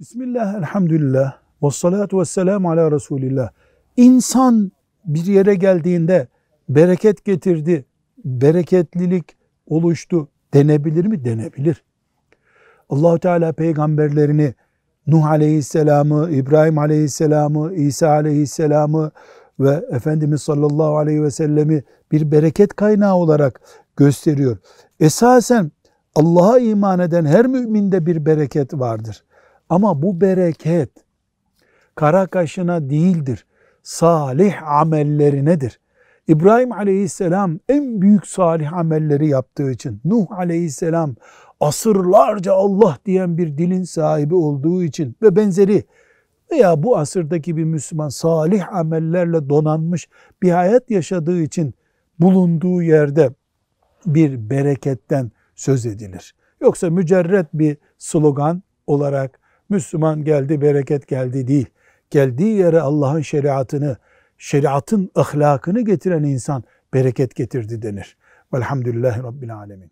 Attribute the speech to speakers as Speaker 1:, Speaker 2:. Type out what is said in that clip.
Speaker 1: Bismillah, elhamdülillah, ve salatu ve selamu ala Resulillah. İnsan bir yere geldiğinde bereket getirdi, bereketlilik oluştu denebilir mi? Denebilir. allah Teala peygamberlerini Nuh aleyhisselamı, İbrahim aleyhisselamı, İsa aleyhisselamı ve Efendimiz sallallahu aleyhi ve sellemi bir bereket kaynağı olarak gösteriyor. Esasen Allah'a iman eden her müminde bir bereket vardır. Ama bu bereket kara kaşına değildir. Salih amellerinedir. İbrahim aleyhisselam en büyük salih amelleri yaptığı için, Nuh aleyhisselam asırlarca Allah diyen bir dilin sahibi olduğu için ve benzeri veya bu asırdaki bir Müslüman salih amellerle donanmış bir hayat yaşadığı için bulunduğu yerde bir bereketten söz edilir. Yoksa mücerret bir slogan olarak Müslüman geldi, bereket geldi değil. Geldiği yere Allah'ın şeriatını, şeriatın ahlakını getiren insan bereket getirdi denir. Velhamdülillahi Rabbil Alemin.